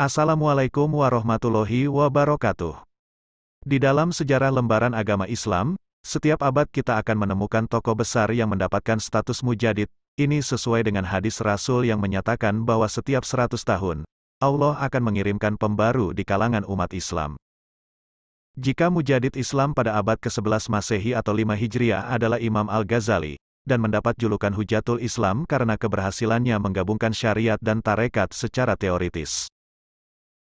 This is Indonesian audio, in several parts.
Assalamualaikum warahmatullahi wabarakatuh. Di dalam sejarah lembaran agama Islam, setiap abad kita akan menemukan tokoh besar yang mendapatkan status mujadid. Ini sesuai dengan hadis Rasul yang menyatakan bahwa setiap 100 tahun, Allah akan mengirimkan pembaru di kalangan umat Islam. Jika mujadid Islam pada abad ke-11 Masehi atau 5 Hijriah adalah Imam Al-Ghazali, dan mendapat julukan Hujatul Islam karena keberhasilannya menggabungkan syariat dan tarekat secara teoritis.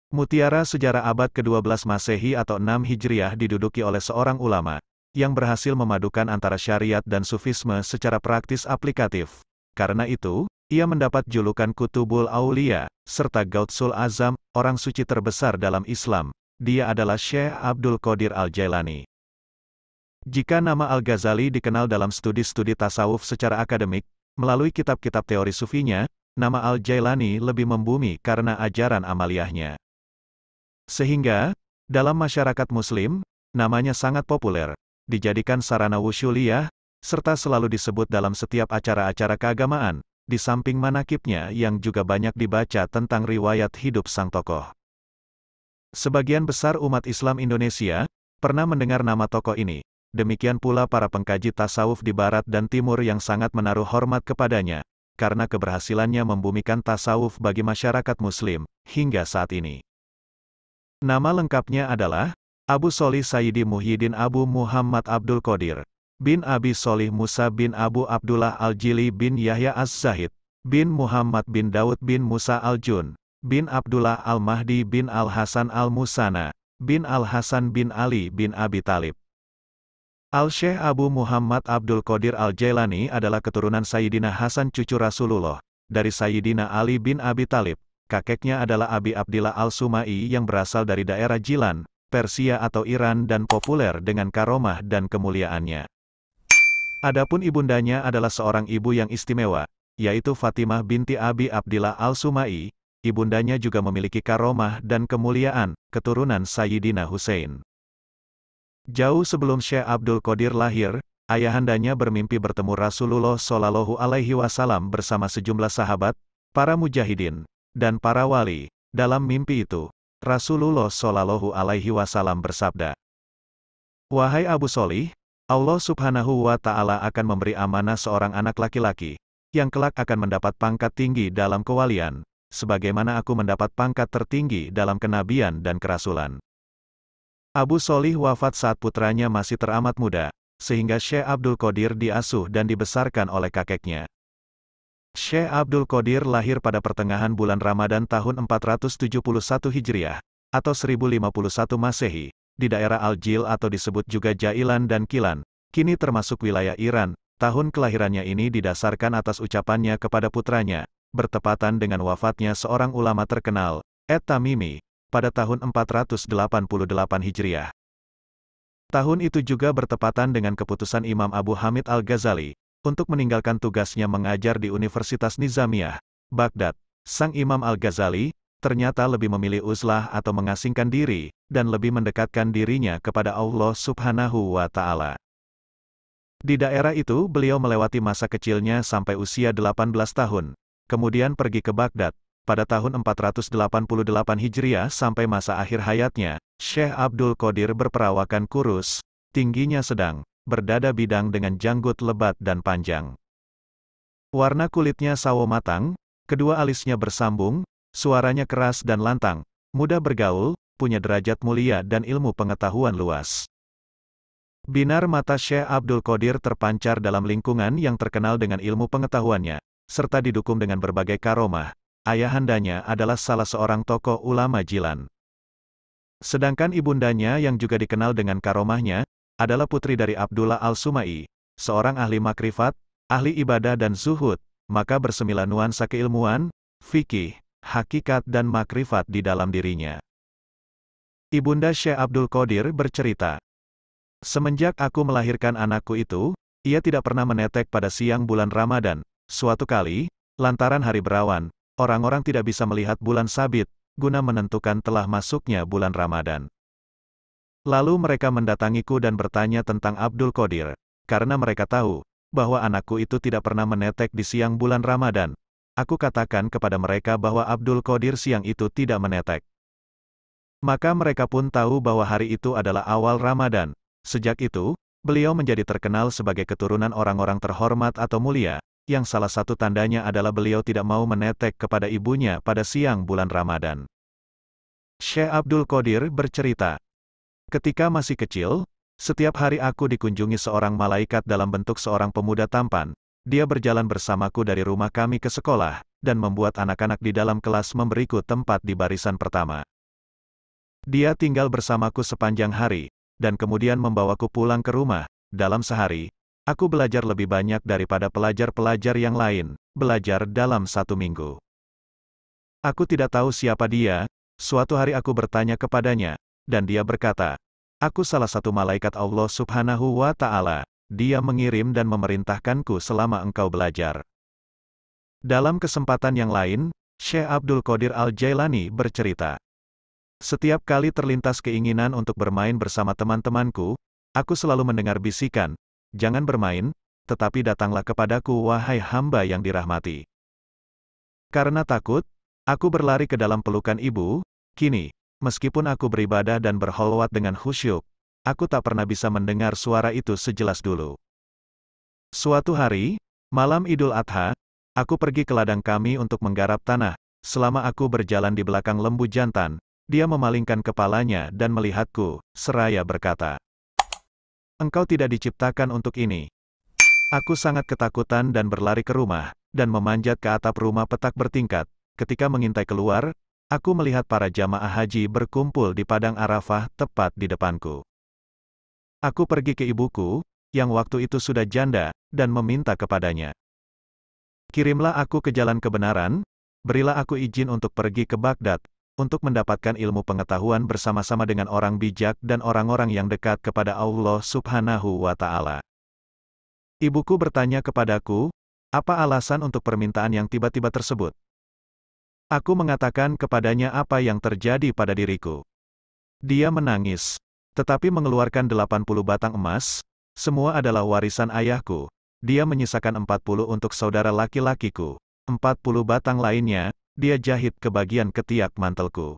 Mutiara sejarah abad ke-12 Masehi atau 6 Hijriah diduduki oleh seorang ulama, yang berhasil memadukan antara syariat dan sufisme secara praktis aplikatif. Karena itu, ia mendapat julukan Kutubul Aulia, serta Gautsul Azam, orang suci terbesar dalam Islam. Dia adalah Syekh Abdul Qadir Al-Jailani. Jika nama Al-Ghazali dikenal dalam studi-studi tasawuf secara akademik, melalui kitab-kitab teori sufinya, nama Al-Jailani lebih membumi karena ajaran amaliyahnya. Sehingga, dalam masyarakat muslim, namanya sangat populer, dijadikan sarana wushuliyah, serta selalu disebut dalam setiap acara-acara keagamaan, di samping manakibnya yang juga banyak dibaca tentang riwayat hidup sang tokoh. Sebagian besar umat Islam Indonesia, pernah mendengar nama tokoh ini, Demikian pula para pengkaji tasawuf di barat dan timur yang sangat menaruh hormat kepadanya, karena keberhasilannya membumikan tasawuf bagi masyarakat muslim, hingga saat ini. Nama lengkapnya adalah Abu Solih Sayyidi Muhyiddin Abu Muhammad Abdul Qadir bin Abi Solih Musa bin Abu Abdullah Al-Jili bin Yahya Az-Zahid bin Muhammad bin Daud bin Musa Al-Jun bin Abdullah Al-Mahdi bin Al-Hasan Al-Musana bin Al-Hasan bin Ali bin Abi Talib. Al-Syekh Abu Muhammad Abdul Qadir Al-Jailani adalah keturunan Sayyidina Hasan cucu Rasulullah dari Sayyidina Ali bin Abi Talib kakeknya adalah Abi Abdillah Al-Sumai yang berasal dari daerah Jilan, Persia atau Iran dan populer dengan karomah dan kemuliaannya. Adapun ibundanya adalah seorang ibu yang istimewa, yaitu Fatimah binti Abi Abdillah Al-Sumai, ibundanya juga memiliki karomah dan kemuliaan, keturunan Sayyidina Hussein. Jauh sebelum Syekh Abdul Qadir lahir, ayahandanya bermimpi bertemu Rasulullah Shallallahu Alaihi Wasallam bersama sejumlah sahabat, para mujahidin, dan para wali. Dalam mimpi itu, Rasulullah Shallallahu Alaihi Wasallam bersabda, Wahai Abu Solih, Allah Subhanahu wa Ta'ala akan memberi amanah seorang anak laki-laki, yang kelak akan mendapat pangkat tinggi dalam kewalian, sebagaimana aku mendapat pangkat tertinggi dalam kenabian dan kerasulan. Abu Solih wafat saat putranya masih teramat muda, sehingga Syekh Abdul Qadir diasuh dan dibesarkan oleh kakeknya. Syekh Abdul Qadir lahir pada pertengahan bulan Ramadan tahun 471 Hijriah, atau 1051 Masehi, di daerah Al-Jil atau disebut juga Jailan dan Kilan, kini termasuk wilayah Iran, tahun kelahirannya ini didasarkan atas ucapannya kepada putranya, bertepatan dengan wafatnya seorang ulama terkenal, Et-Tamimi, pada tahun 488 Hijriah. Tahun itu juga bertepatan dengan keputusan Imam Abu Hamid Al-Ghazali, untuk meninggalkan tugasnya mengajar di Universitas Nizamiyah, Baghdad. Sang Imam Al-Ghazali, ternyata lebih memilih uzlah atau mengasingkan diri, dan lebih mendekatkan dirinya kepada Allah subhanahu wa ta'ala. Di daerah itu beliau melewati masa kecilnya sampai usia 18 tahun, kemudian pergi ke Baghdad, pada tahun 488 Hijriah sampai masa akhir hayatnya, Syekh Abdul Qadir berperawakan kurus, tingginya sedang, berdada bidang dengan janggut lebat dan panjang. Warna kulitnya sawo matang, kedua alisnya bersambung, suaranya keras dan lantang, mudah bergaul, punya derajat mulia dan ilmu pengetahuan luas. Binar mata Syekh Abdul Qadir terpancar dalam lingkungan yang terkenal dengan ilmu pengetahuannya, serta didukung dengan berbagai karomah. Ayahandanya adalah salah seorang tokoh ulama Jilan. Sedangkan ibundanya yang juga dikenal dengan karomahnya, adalah putri dari Abdullah Al-Sumai, seorang ahli makrifat, ahli ibadah dan zuhud, maka bersemilan nuansa keilmuan, fikih, hakikat dan makrifat di dalam dirinya. Ibunda Syekh Abdul Qadir bercerita, Semenjak aku melahirkan anakku itu, ia tidak pernah menetek pada siang bulan Ramadan. Suatu kali, lantaran hari berawan, orang-orang tidak bisa melihat bulan sabit, guna menentukan telah masuknya bulan Ramadan. Lalu mereka mendatangiku dan bertanya tentang Abdul Qadir, karena mereka tahu bahwa anakku itu tidak pernah menetek di siang bulan Ramadan. Aku katakan kepada mereka bahwa Abdul Qadir siang itu tidak menetek. Maka mereka pun tahu bahwa hari itu adalah awal Ramadan. Sejak itu, beliau menjadi terkenal sebagai keturunan orang-orang terhormat atau mulia, yang salah satu tandanya adalah beliau tidak mau menetek kepada ibunya pada siang bulan Ramadan. Syekh Abdul Qadir bercerita, Ketika masih kecil, setiap hari aku dikunjungi seorang malaikat dalam bentuk seorang pemuda tampan. Dia berjalan bersamaku dari rumah kami ke sekolah, dan membuat anak-anak di dalam kelas memberiku tempat di barisan pertama. Dia tinggal bersamaku sepanjang hari, dan kemudian membawaku pulang ke rumah. Dalam sehari, aku belajar lebih banyak daripada pelajar-pelajar yang lain, belajar dalam satu minggu. Aku tidak tahu siapa dia, suatu hari aku bertanya kepadanya, dan dia berkata, Aku salah satu malaikat Allah subhanahu wa ta'ala. Dia mengirim dan memerintahkanku selama engkau belajar. Dalam kesempatan yang lain, Syekh Abdul Qadir Al-Jailani bercerita. Setiap kali terlintas keinginan untuk bermain bersama teman-temanku, aku selalu mendengar bisikan, jangan bermain, tetapi datanglah kepadaku wahai hamba yang dirahmati. Karena takut, aku berlari ke dalam pelukan ibu, kini, Meskipun aku beribadah dan berholwat dengan khusyuk, aku tak pernah bisa mendengar suara itu sejelas dulu. Suatu hari, malam Idul Adha, aku pergi ke ladang kami untuk menggarap tanah. Selama aku berjalan di belakang lembu jantan, dia memalingkan kepalanya dan melihatku, seraya berkata, Engkau tidak diciptakan untuk ini. Aku sangat ketakutan dan berlari ke rumah, dan memanjat ke atap rumah petak bertingkat. Ketika mengintai keluar, Aku melihat para jamaah haji berkumpul di Padang Arafah tepat di depanku. Aku pergi ke ibuku, yang waktu itu sudah janda, dan meminta kepadanya. Kirimlah aku ke jalan kebenaran, berilah aku izin untuk pergi ke Baghdad, untuk mendapatkan ilmu pengetahuan bersama-sama dengan orang bijak dan orang-orang yang dekat kepada Allah subhanahu wa ta'ala. Ibuku bertanya kepadaku, apa alasan untuk permintaan yang tiba-tiba tersebut? Aku mengatakan kepadanya apa yang terjadi pada diriku. Dia menangis, tetapi mengeluarkan 80 batang emas, semua adalah warisan ayahku. Dia menyisakan 40 untuk saudara laki-lakiku, 40 batang lainnya, dia jahit ke bagian ketiak mantelku.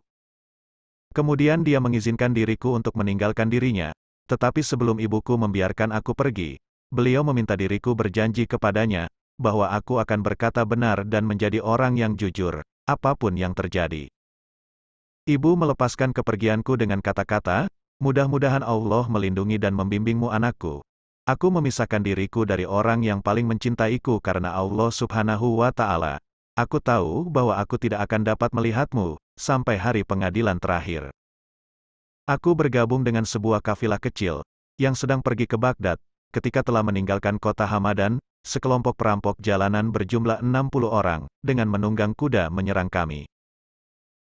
Kemudian dia mengizinkan diriku untuk meninggalkan dirinya, tetapi sebelum ibuku membiarkan aku pergi, beliau meminta diriku berjanji kepadanya, bahwa aku akan berkata benar dan menjadi orang yang jujur apapun yang terjadi. Ibu melepaskan kepergianku dengan kata-kata, mudah-mudahan Allah melindungi dan membimbingmu anakku. Aku memisahkan diriku dari orang yang paling mencintaiku karena Allah subhanahu wa ta'ala. Aku tahu bahwa aku tidak akan dapat melihatmu, sampai hari pengadilan terakhir. Aku bergabung dengan sebuah kafilah kecil, yang sedang pergi ke Baghdad, ketika telah meninggalkan kota Hamadan, sekelompok perampok jalanan berjumlah 60 orang, dengan menunggang kuda menyerang kami.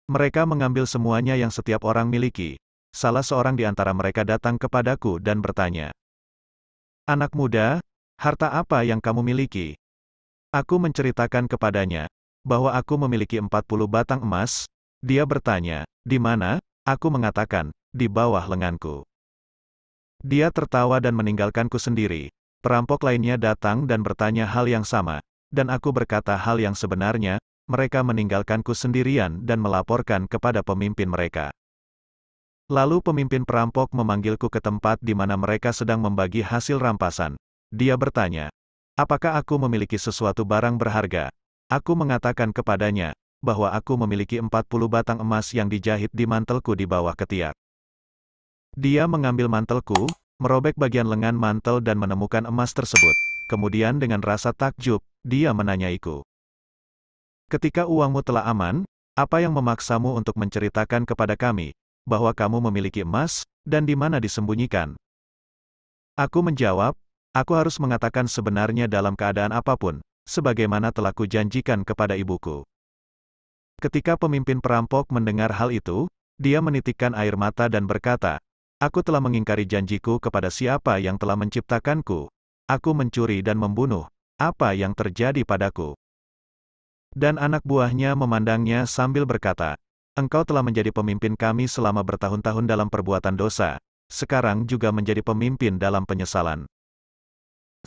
Mereka mengambil semuanya yang setiap orang miliki. Salah seorang di antara mereka datang kepadaku dan bertanya, Anak muda, harta apa yang kamu miliki? Aku menceritakan kepadanya, bahwa aku memiliki 40 batang emas. Dia bertanya, di mana? Aku mengatakan, di bawah lenganku. Dia tertawa dan meninggalkanku sendiri, Perampok lainnya datang dan bertanya hal yang sama, dan aku berkata hal yang sebenarnya, mereka meninggalkanku sendirian dan melaporkan kepada pemimpin mereka. Lalu pemimpin perampok memanggilku ke tempat di mana mereka sedang membagi hasil rampasan. Dia bertanya, apakah aku memiliki sesuatu barang berharga? Aku mengatakan kepadanya, bahwa aku memiliki 40 batang emas yang dijahit di mantelku di bawah ketiak. Dia mengambil mantelku, merobek bagian lengan mantel dan menemukan emas tersebut. Kemudian dengan rasa takjub, dia menanyaiku. Ketika uangmu telah aman, apa yang memaksamu untuk menceritakan kepada kami, bahwa kamu memiliki emas, dan di mana disembunyikan? Aku menjawab, aku harus mengatakan sebenarnya dalam keadaan apapun, sebagaimana telah kujanjikan kepada ibuku. Ketika pemimpin perampok mendengar hal itu, dia menitikkan air mata dan berkata, Aku telah mengingkari janjiku kepada siapa yang telah menciptakanku. Aku mencuri dan membunuh. Apa yang terjadi padaku? Dan anak buahnya memandangnya sambil berkata, Engkau telah menjadi pemimpin kami selama bertahun-tahun dalam perbuatan dosa. Sekarang juga menjadi pemimpin dalam penyesalan.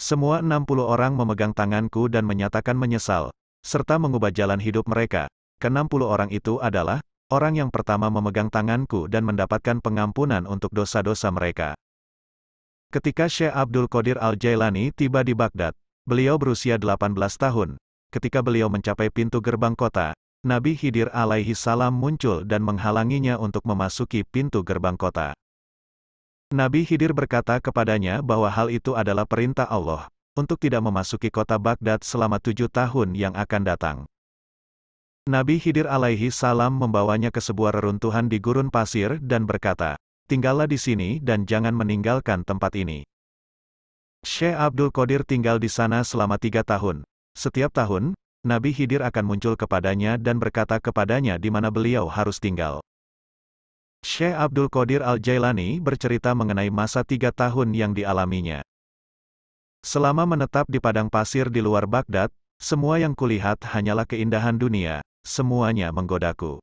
Semua 60 orang memegang tanganku dan menyatakan menyesal, serta mengubah jalan hidup mereka. Ke-60 orang itu adalah, orang yang pertama memegang tanganku dan mendapatkan pengampunan untuk dosa-dosa mereka. Ketika Syekh Abdul Qadir Al-Jailani tiba di Baghdad, beliau berusia 18 tahun. Ketika beliau mencapai pintu gerbang kota, Nabi Khidir alaihi salam muncul dan menghalanginya untuk memasuki pintu gerbang kota. Nabi Khidir berkata kepadanya bahwa hal itu adalah perintah Allah, untuk tidak memasuki kota Baghdad selama tujuh tahun yang akan datang. Nabi Khidir alaihi salam membawanya ke sebuah reruntuhan di gurun pasir dan berkata, tinggallah di sini dan jangan meninggalkan tempat ini. Syekh Abdul Qadir tinggal di sana selama tiga tahun. Setiap tahun, Nabi Khidir akan muncul kepadanya dan berkata kepadanya di mana beliau harus tinggal. Syekh Abdul Qadir Al-Jailani bercerita mengenai masa tiga tahun yang dialaminya. Selama menetap di padang pasir di luar Baghdad, semua yang kulihat hanyalah keindahan dunia, semuanya menggodaku.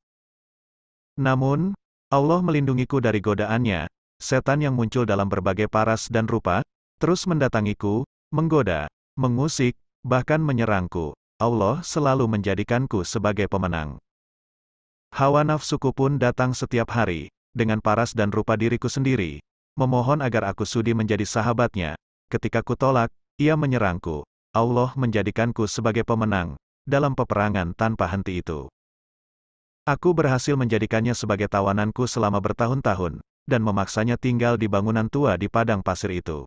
Namun, Allah melindungiku dari godaannya, setan yang muncul dalam berbagai paras dan rupa, terus mendatangiku, menggoda, mengusik, bahkan menyerangku. Allah selalu menjadikanku sebagai pemenang. Hawa nafsuku pun datang setiap hari, dengan paras dan rupa diriku sendiri, memohon agar aku sudi menjadi sahabatnya. Ketika ku tolak, ia menyerangku. Allah menjadikanku sebagai pemenang, dalam peperangan tanpa henti itu. Aku berhasil menjadikannya sebagai tawananku selama bertahun-tahun, dan memaksanya tinggal di bangunan tua di padang pasir itu.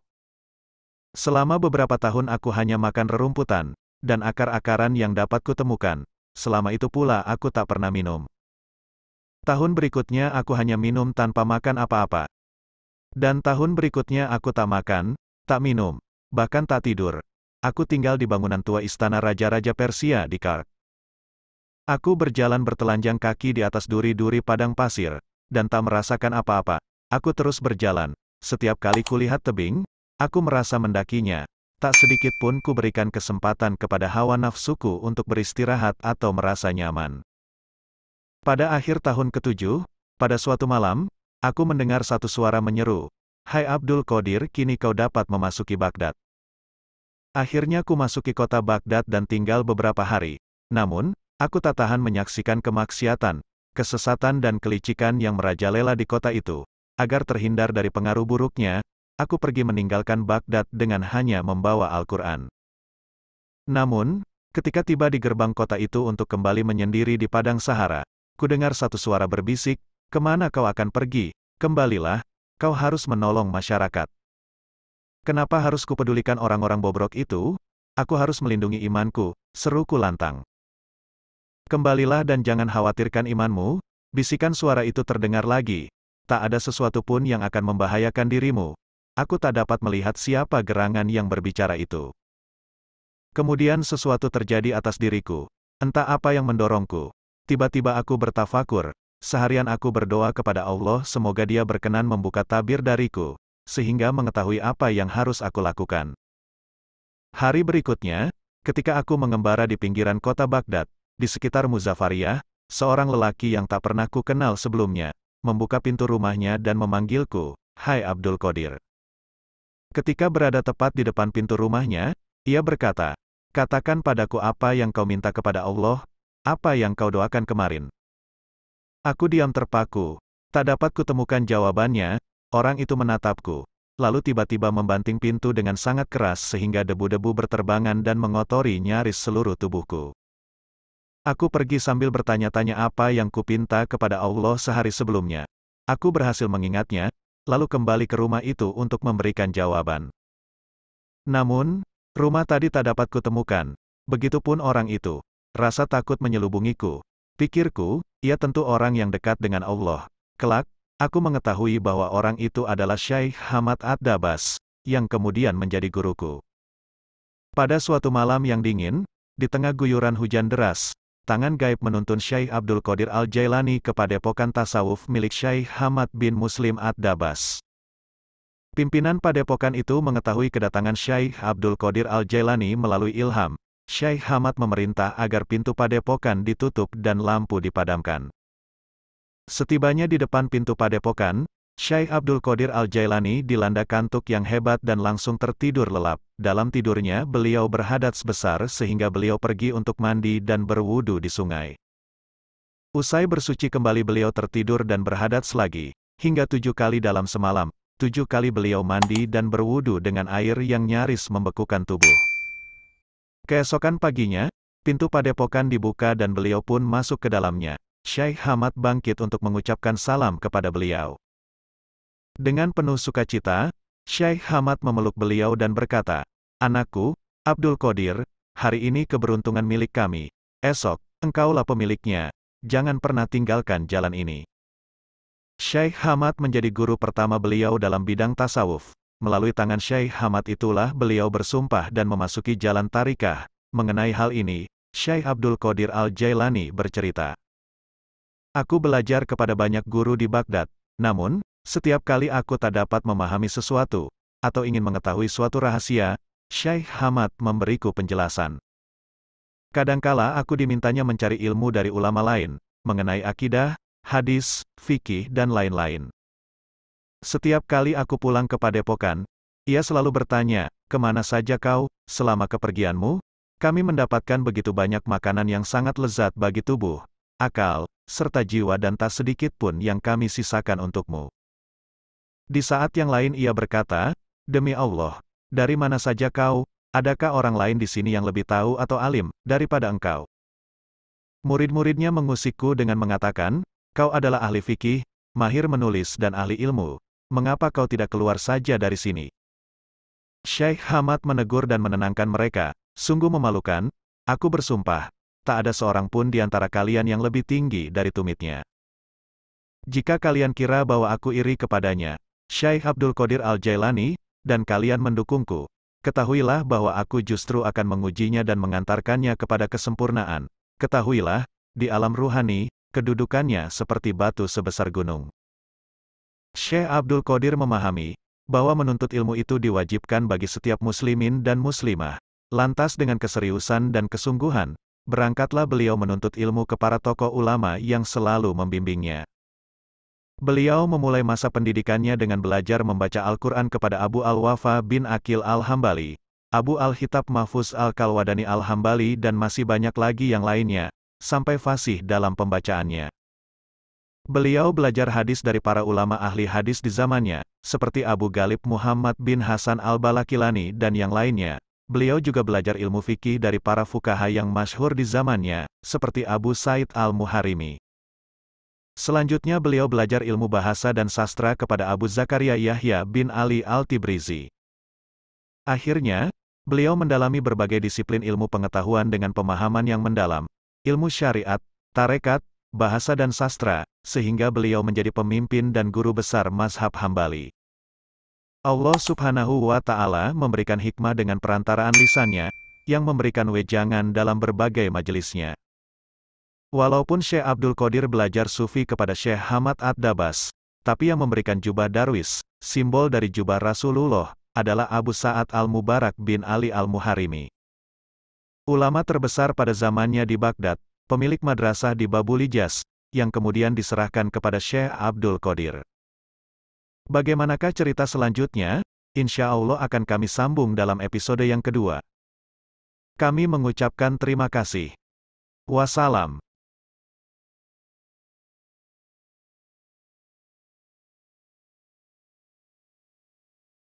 Selama beberapa tahun aku hanya makan rerumputan, dan akar-akaran yang dapat kutemukan, selama itu pula aku tak pernah minum. Tahun berikutnya aku hanya minum tanpa makan apa-apa. Dan tahun berikutnya aku tak makan, tak minum, bahkan tak tidur. Aku tinggal di bangunan tua istana raja-raja Persia di Kark. Aku berjalan bertelanjang kaki di atas duri-duri padang pasir, dan tak merasakan apa-apa. Aku terus berjalan. Setiap kali kulihat tebing, aku merasa mendakinya. Tak sedikit pun ku berikan kesempatan kepada hawa nafsuku untuk beristirahat atau merasa nyaman. Pada akhir tahun ketujuh, pada suatu malam, aku mendengar satu suara menyeru, Hai Abdul Qadir, kini kau dapat memasuki Baghdad. Akhirnya ku masuki kota Baghdad dan tinggal beberapa hari. Namun, aku tak tahan menyaksikan kemaksiatan, kesesatan dan kelicikan yang merajalela di kota itu. Agar terhindar dari pengaruh buruknya, aku pergi meninggalkan Baghdad dengan hanya membawa Al-Quran. Namun, ketika tiba di gerbang kota itu untuk kembali menyendiri di padang Sahara, kudengar satu suara berbisik, kemana kau akan pergi, kembalilah, kau harus menolong masyarakat. Kenapa harus kupedulikan orang-orang bobrok itu? Aku harus melindungi imanku, seruku lantang. Kembalilah dan jangan khawatirkan imanmu, bisikan suara itu terdengar lagi. Tak ada sesuatu pun yang akan membahayakan dirimu. Aku tak dapat melihat siapa gerangan yang berbicara itu. Kemudian sesuatu terjadi atas diriku. Entah apa yang mendorongku. Tiba-tiba aku bertafakur. Seharian aku berdoa kepada Allah semoga dia berkenan membuka tabir dariku sehingga mengetahui apa yang harus aku lakukan. Hari berikutnya, ketika aku mengembara di pinggiran kota Baghdad, di sekitar Muzaffariyah, seorang lelaki yang tak pernah ku kenal sebelumnya, membuka pintu rumahnya dan memanggilku, Hai Abdul Qadir. Ketika berada tepat di depan pintu rumahnya, ia berkata, Katakan padaku apa yang kau minta kepada Allah, apa yang kau doakan kemarin. Aku diam terpaku, tak dapat kutemukan jawabannya, Orang itu menatapku. Lalu tiba-tiba membanting pintu dengan sangat keras sehingga debu-debu berterbangan dan mengotori nyaris seluruh tubuhku. Aku pergi sambil bertanya-tanya apa yang kupinta kepada Allah sehari sebelumnya. Aku berhasil mengingatnya, lalu kembali ke rumah itu untuk memberikan jawaban. Namun, rumah tadi tak dapat kutemukan. Begitupun orang itu. Rasa takut menyelubungiku. Pikirku, ia tentu orang yang dekat dengan Allah. Kelak, Aku mengetahui bahwa orang itu adalah Syekh Hamad Ad-Dabas, yang kemudian menjadi guruku. Pada suatu malam yang dingin, di tengah guyuran hujan deras, tangan gaib menuntun Syekh Abdul Qadir Al-Jailani kepada pokan tasawuf milik Syekh Hamad bin Muslim Ad-Dabas. Pimpinan padepokan itu mengetahui kedatangan Syekh Abdul Qadir Al-Jailani melalui ilham. Syekh Hamad memerintah agar pintu padepokan ditutup dan lampu dipadamkan. Setibanya di depan pintu padepokan, Syekh Abdul Qadir Al-Jailani dilanda kantuk yang hebat dan langsung tertidur lelap. Dalam tidurnya beliau berhadat besar sehingga beliau pergi untuk mandi dan berwudu di sungai. Usai bersuci kembali beliau tertidur dan berhadat lagi, hingga tujuh kali dalam semalam. Tujuh kali beliau mandi dan berwudu dengan air yang nyaris membekukan tubuh. Keesokan paginya, pintu padepokan dibuka dan beliau pun masuk ke dalamnya. Syekh Hamad bangkit untuk mengucapkan salam kepada beliau. Dengan penuh sukacita, Syekh Hamad memeluk beliau dan berkata, Anakku, Abdul Qadir, hari ini keberuntungan milik kami. Esok, engkaulah pemiliknya. Jangan pernah tinggalkan jalan ini. Syekh Hamad menjadi guru pertama beliau dalam bidang tasawuf. Melalui tangan Syekh Hamad itulah beliau bersumpah dan memasuki jalan tarikah. Mengenai hal ini, Syekh Abdul Qadir Al-Jailani bercerita. Aku belajar kepada banyak guru di Baghdad. Namun, setiap kali aku tak dapat memahami sesuatu, atau ingin mengetahui suatu rahasia, Syekh Hamad memberiku penjelasan. Kadangkala aku dimintanya mencari ilmu dari ulama lain, mengenai akidah, hadis, fikih dan lain-lain. Setiap kali aku pulang ke padepokan, ia selalu bertanya, kemana saja kau, selama kepergianmu? Kami mendapatkan begitu banyak makanan yang sangat lezat bagi tubuh, akal, serta jiwa dan tak sedikit pun yang kami sisakan untukmu. Di saat yang lain ia berkata, Demi Allah, dari mana saja kau, adakah orang lain di sini yang lebih tahu atau alim, daripada engkau? Murid-muridnya mengusikku dengan mengatakan, Kau adalah ahli fikih, mahir menulis dan ahli ilmu, mengapa kau tidak keluar saja dari sini? Syekh Hamad menegur dan menenangkan mereka, sungguh memalukan, aku bersumpah, tak ada seorang pun di antara kalian yang lebih tinggi dari tumitnya. Jika kalian kira bahwa aku iri kepadanya, Syekh Abdul Qadir Al-Jailani, dan kalian mendukungku, ketahuilah bahwa aku justru akan mengujinya dan mengantarkannya kepada kesempurnaan. Ketahuilah, di alam ruhani, kedudukannya seperti batu sebesar gunung. Syekh Abdul Qadir memahami, bahwa menuntut ilmu itu diwajibkan bagi setiap muslimin dan muslimah. Lantas dengan keseriusan dan kesungguhan, berangkatlah beliau menuntut ilmu ke para tokoh ulama yang selalu membimbingnya. Beliau memulai masa pendidikannya dengan belajar membaca Al-Quran kepada Abu Al-Wafa bin Akil Al-Hambali, Abu Al-Hitab Mahfuz Al-Kalwadani Al-Hambali dan masih banyak lagi yang lainnya, sampai fasih dalam pembacaannya. Beliau belajar hadis dari para ulama ahli hadis di zamannya, seperti Abu Galib Muhammad bin Hasan Al-Balakilani dan yang lainnya, Beliau juga belajar ilmu fikih dari para fukaha yang masyhur di zamannya, seperti Abu Said al-Muharimi. Selanjutnya beliau belajar ilmu bahasa dan sastra kepada Abu Zakaria Yahya bin Ali al-Tibrizi. Akhirnya, beliau mendalami berbagai disiplin ilmu pengetahuan dengan pemahaman yang mendalam, ilmu syariat, tarekat, bahasa dan sastra, sehingga beliau menjadi pemimpin dan guru besar mazhab Hambali. Allah subhanahu wa ta'ala memberikan hikmah dengan perantaraan lisannya, yang memberikan wejangan dalam berbagai majelisnya. Walaupun Syekh Abdul Qadir belajar sufi kepada Syekh Hamad Ad-Dabas, tapi yang memberikan jubah darwis, simbol dari jubah Rasulullah, adalah Abu Sa'ad Al-Mubarak bin Ali Al-Muharimi. Ulama terbesar pada zamannya di Baghdad, pemilik madrasah di Babulijas, yang kemudian diserahkan kepada Syekh Abdul Qadir. Bagaimanakah cerita selanjutnya? Insya Allah akan kami sambung dalam episode yang kedua. Kami mengucapkan terima kasih. Wassalam.